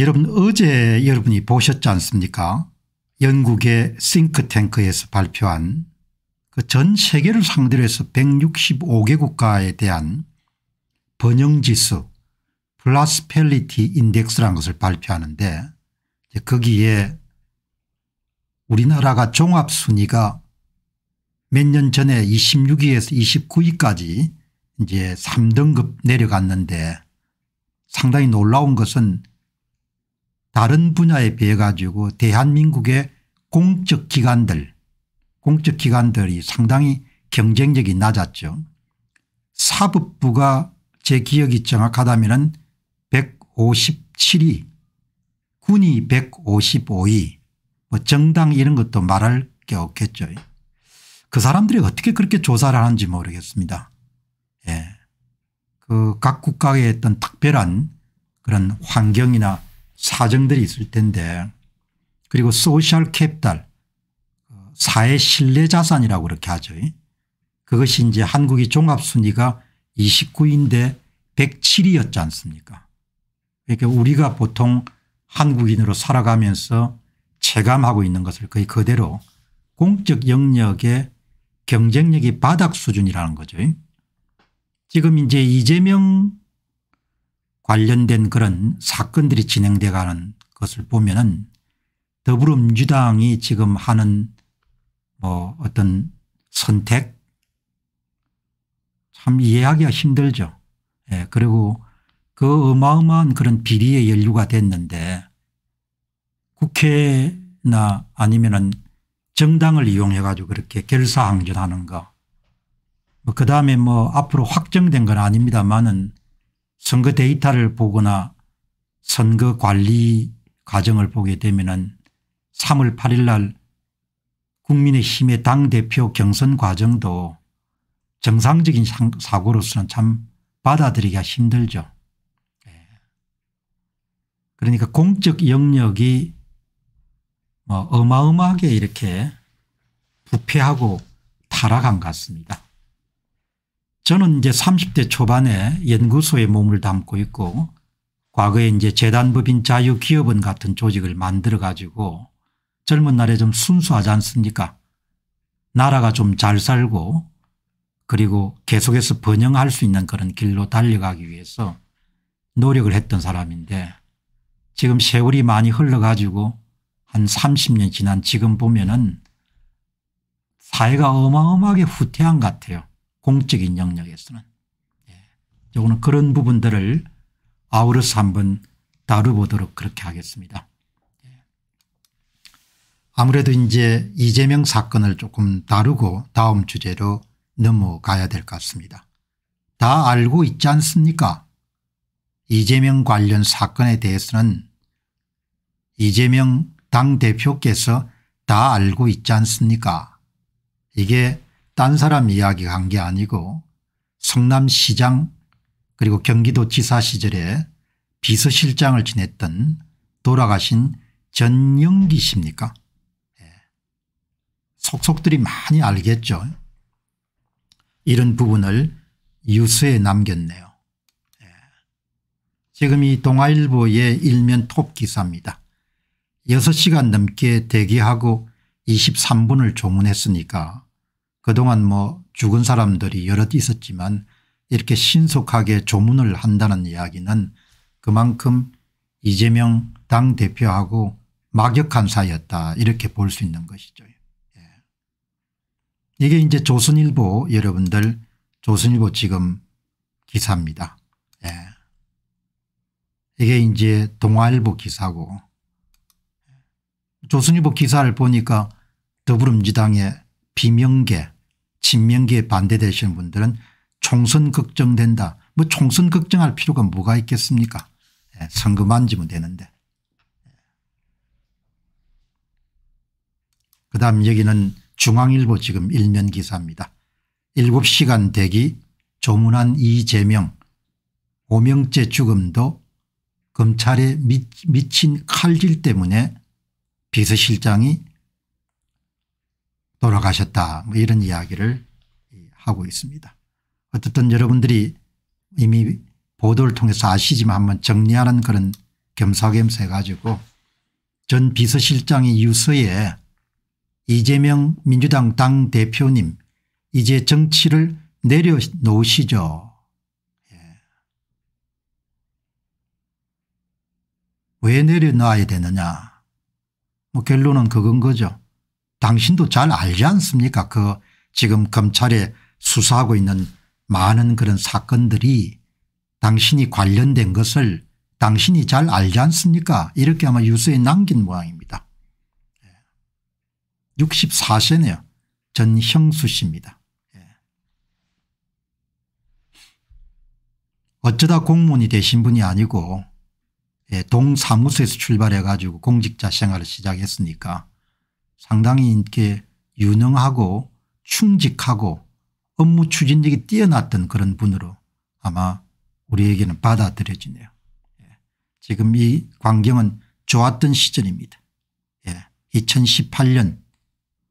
여러분 어제 여러분이 보셨지 않습니까 영국의 싱크탱크에서 발표한 그 전 세계를 상대로 해서 165개 국가에 대한 번영지수 플라스펠리티 인덱스라는 것을 발표하는데 거기에 우리나라가 종합순위가 몇 년 전에 26위에서 29위까지 이제 3등급 내려갔는데 상당히 놀라운 것은 다른 분야에 비해 가지고 대한민국의 공적 기관들 공적 기관들이 상당히 경쟁력이 낮았죠. 사법부가 제 기억이 정확하다면 157위 군이 155위 뭐 정당 이런 것도 말할 게 없겠죠. 그 사람들이 어떻게 그렇게 조사를 하는지 모르겠습니다. 예. 그 각 국가의 어떤 특별한 그런 환경이나 사정들이 있을 텐데 그리고 소셜 캡달 사회 신뢰 자산이라고 그렇게 하죠. 그것이 이제 한국이 종합순위가 29인데 107이었지 않습니까 그러니까 우리가 보통 한국인으로 살아가면서 체감하고 있는 것을 거의 그대로 공적 영역의 경쟁력이 바닥 수준이라는 거죠. 지금 이제 이재명 관련된 그런 사건들이 진행돼 가는 것을 보면 은 더불어민주당이 지금 하는 뭐 어떤 선택 참 이해하기가 힘들죠. 예, 그리고 그 어마어마한 그런 비리의연류가 됐는데 국회나 아니면은 정당을 이용해 가지고 그렇게 결사항전하는 거. 뭐 그다음에 뭐 앞으로 확정된 건아닙니다마는 선거 데이터를 보거나 선거 관리 과정을 보게 되면 은 3월 8일 날 국민의힘의 당대표 경선 과정도 정상적인 사고로서는 참 받아들이기가 힘들죠. 예. 그러니까 공적 영역이 뭐 어마어마하게 이렇게 부패하고 타락한 것 같습니다. 저는 이제 30대 초반에 연구소에 몸을 담고 있고 과거에 이제 재단법인 자유기업원 같은 조직을 만들어 가지고 젊은 날에 좀 순수하지 않습니까 나라가 좀 잘 살고 그리고 계속해서 번영할 수 있는 그런 길로 달려가기 위해서 노력을 했던 사람인데 지금 세월이 많이 흘러가지고 한 30년 지난 지금 보면은 사회가 어마어마하게 후퇴한 것 같아요. 공적인 영역에서는. 예. 오늘 그런 부분들을 아우러스 한번 다루보도록 그렇게 하겠습니다. 예. 아무래도 이제 이재명 사건을 조금 다루고 다음 주제로 넘어가야 될 것 같습니다. 다 알고 있지 않습니까? 이재명 관련 사건에 대해서는 이재명 당대표께서 다 알고 있지 않습니까? 이게 딴 사람 이야기 한게 아니고 성남시장 그리고 경기도지사 시절에 비서실장을 지냈던 돌아가신 전영기 씨입니까 예. 속속들이 많이 알겠죠. 이런 부분을 유수에 남겼네요. 예. 지금 이 동아일보의 일면 톱 기사입니다. 6시간 넘게 대기하고 23분을 조문했으니까 그동안 뭐 죽은 사람들이 여럿 있었지만 이렇게 신속하게 조문을 한다는 이야기는 그만큼 이재명 당대표하고 막역한 사이였다 이렇게 볼 수 있는 것이죠. 예. 이게 이제 조선일보 여러분들 조선일보 지금 기사입니다. 예. 이게 이제 동아일보 기사고 조선일보 기사를 보니까 더불어민주당의 비명계 친명계에 반대되시는 분들은 총선 걱정된다. 뭐 총선 걱정할 필요가 뭐가 있겠습니까? 예, 선거 만지면 되는데. 예. 그 다음 여기는 중앙일보 지금 일면 기사입니다. 7시간 대기 조문한 이재명 오명째 죽음도 검찰에 미친 칼질 때문에 비서실장이 돌아가셨다 뭐 이런 이야기를 하고 있습니다. 어쨌든 여러분들이 이미 보도를 통해서 아시지만 한번 정리하는 그런 겸사겸사 해가지고 전 비서실장의 유서에 이재명 민주당 당대표님 이제 정치를 내려놓으시죠. 예. 왜 내려놔야 되느냐 뭐 결론은 그건 거죠. 당신도 잘 알지 않습니까 그 지금 검찰에 수사하고 있는 많은 그런 사건들이 당신이 관련된 것을 당신이 잘 알지 않습니까 이렇게 아마 유서에 남긴 모양입니다. 64세네요. 예. 전형수 씨입니다. 예. 어쩌다 공무원이 되신 분이 아니고 예, 동사무소에서 출발해 가지고 공직자 생활을 시작했으니까 상당히 이렇게 유능하고 충직하고 업무 추진력이 뛰어났던 그런 분으로 아마 우리에게는 받아들여지네요. 예. 지금 이 광경은 좋았던 시절입니다. 예. 2018년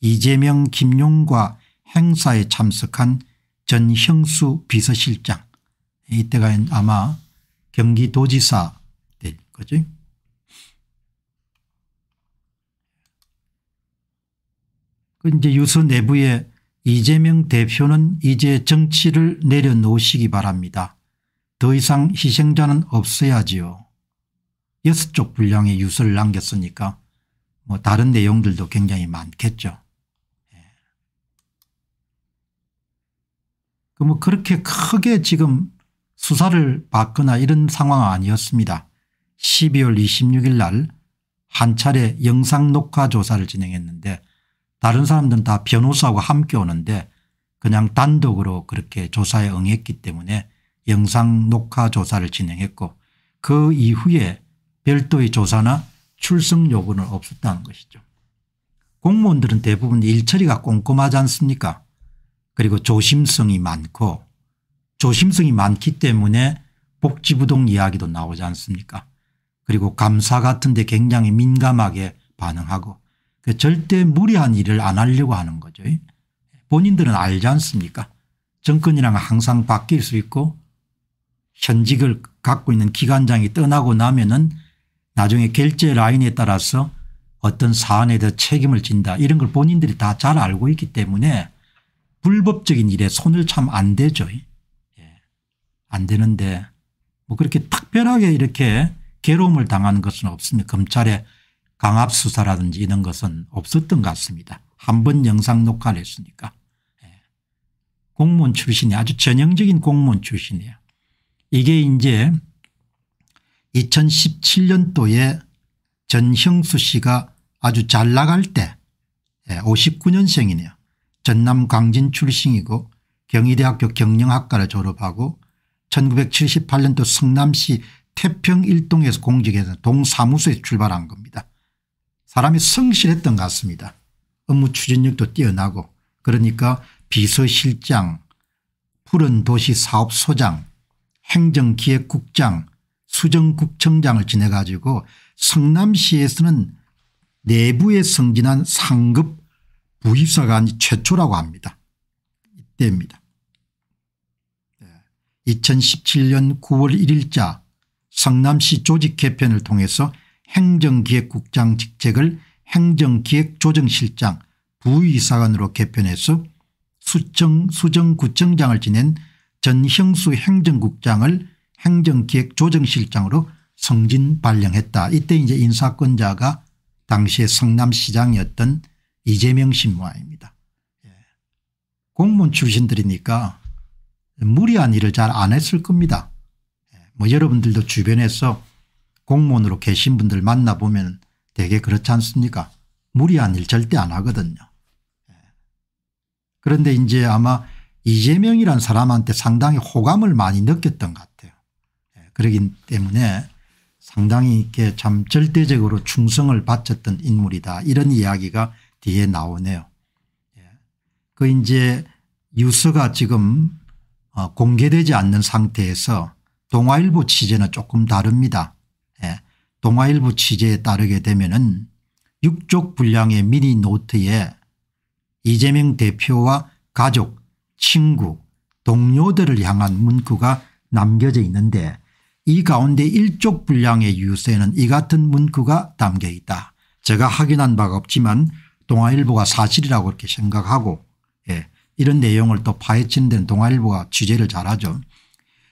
이재명 김용과 행사에 참석한 전형수 비서실장 이때가 아마 경기도지사 될 거죠. 이제 유서 내부에 이재명 대표는 이제 정치를 내려놓으시기 바랍니다. 더 이상 희생자는 없어야지요. 여섯 쪽 분량의 유서를 남겼으니까 뭐 다른 내용들도 굉장히 많겠죠. 예. 그뭐 그렇게 크게 지금 수사를 받거나 이런 상황 아니었습니다. 12월 26일 날 한 차례 영상 녹화 조사를 진행했는데 다른 사람들은 다 변호사하고 함께 오는데 그냥 단독으로 그렇게 조사에 응했기 때문에 영상 녹화 조사를 진행했고 그 이후에 별도의 조사나 출석 요구는 없었다는 것이죠. 공무원들은 대부분 일처리가 꼼꼼하지 않습니까 그리고 조심성이 많고 조심성이 많기 때문에 복지부동 이야기도 나오지 않습니까 그리고 감사 같은 데 굉장히 민감하게 반응하고 그 절대 무리한 일을 안 하려고 하는 거죠. 본인들은 알지 않습니까 정권이란 항상 바뀔 수 있고 현직을 갖고 있는 기관장이 떠나고 나면은 나중에 결제 라인에 따라서 어떤 사안에 대해 책임을 진다 이런 걸 본인들이 다 잘 알고 있기 때문에 불법적인 일에 손을 참 안 대죠. 예. 안 되는데 뭐 그렇게 특별하게 이렇게 괴로움을 당하는 것은 없습니다. 검찰의 강압 수사라든지 이런 것은 없었던 것 같습니다. 한 번 영상 녹화를 했으니까. 예. 공무원 출신이 아주 전형적인 공무원 출신이에요. 이게 이제 2017년도에 전형수 씨가 아주 잘 나갈 때 59년생이네요. 예, 전남 광진 출신이고 경희대학교 경영학과를 졸업하고 1978년도 성남시 태평 1동에서 공직해서 동사무소에 출발한 겁니다. 사람이 성실했던 것 같습니다. 업무 추진력도 뛰어나고 그러니까 비서실장 푸른 도시 사업소장 행정기획국장 수정국청장을 지내가지고 성남시에서는 내부에 승진한 상급 부입사관이 최초라고 합니다. 이때입니다. 2017년 9월 1일자 성남시 조직 개편을 통해서 행정기획국장 직책을 행정기획조정실장 부의사관으로 개편해서 수청 수정구청장을 지낸 전형수 행정국장을 행정기획조정실장으로 성진 발령했다. 이때 이제 인사권자가 당시에 성남시장이었던 이재명 신무화입니다. 예. 공무원 출신들이니까 무리한 일을 잘 안 했을 겁니다. 예. 뭐 여러분들도 주변에서 공무원으로 계신 분들 만나보면 되게 그렇지 않습니까 무리한 일 절대 안 하거든요. 예. 그런데 이제 아마 이재명이란 사람한테 상당히 호감을 많이 느꼈던 것 같아요. 예. 그러기 때문에 상당히 이렇게 참 절대적으로 충성을 바쳤던 인물이다 이런 이야기가 뒤에 나오네요. 예. 그 이제 뉴스가 지금 어, 공개되지 않는 상태에서 동아일보 취재는 조금 다릅니다. 동아일보 취재에 따르게 되면 은6쪽 분량의 미니노트에 이재명 대표와 가족 친구 동료들을 향한 문구가 남겨져 있는데 이 가운데 1쪽 분량의 유서에는 이 같은 문구가 담겨 있다. 제가 확인한 바가 없지만 동아일보가 사실이라고 이렇게 생각하고 예, 이런 내용을 또 파헤치는 데는 동아일보가 취재를 잘하죠.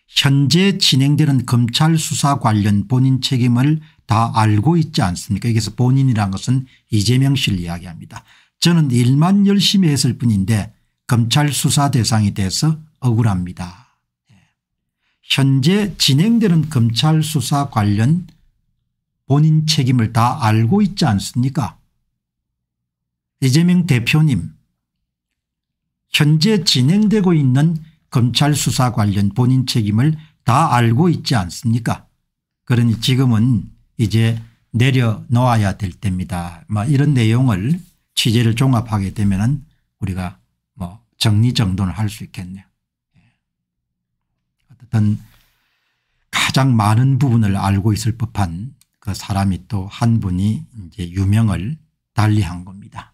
현재 진행되는 검찰 수사 관련 본인 책임을 다 알고 있지 않습니까 여기서 본인이란 것은 이재명 씨를 이야기합니다. 저는 일만 열심히 했을 뿐인데 검찰 수사 대상이 돼서 억울합니다. 예. 현재 진행되는 검찰 수사 관련 본인 책임을 다 알고 있지 않습니까 이재명 대표님 현재 진행되고 있는 검찰 수사 관련 본인 책임을 다 알고 있지 않습니까 그러니 지금은 이제 내려놓아야 될 때입니다. 뭐 이런 내용을 취재를 종합하게 되면 우리가 뭐 정리정돈을 할 수 있겠네요. 예. 어쨌 가장 많은 부분을 알고 있을 법한 그 사람이 또 한 분이 이제 유명을 달리한 겁니다.